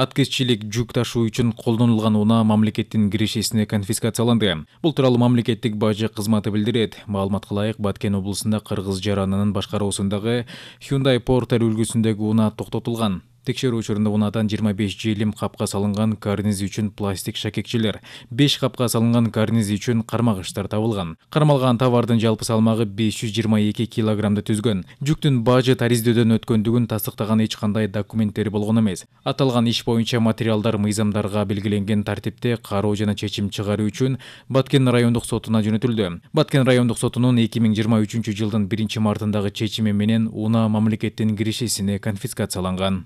аткезчилик жүк ташуу үчүн колдонулган унаа мамлекеттин кирешесине конфискацияланды бул тууралуу мамлекеттик бажы кызматы билдирет маалыматка ылайык баткен облусунда кыргыз жаранынын башкаруусундагы hyundai porter үлгүсүндөгү унаа токтотулган текшерүү учурунда жыйырма 25 желим капка салынган карниз үчүн пластик шакекчелер 5 капка салынган карниз үчүн кармагычтар табылган кармалган товардын жалпы салмагы 522 килограммды түзгөн жүктүн бажы тариздөөдөн өткөндүгүн тастыктаган эч кандай документтер болгон эмес аталган иш боюнча материалдар мыйзамдарга белгиленген тартипте кароо жана чечим чыгаруу үчүн баткен райондук сотуна жөнөтүлдү баткен райондук сотунун эки миң жыйырма үчүнчү жылдын биринчи мартындагы чечими менен унаа мамлекеттин кирешесине конфискацияланган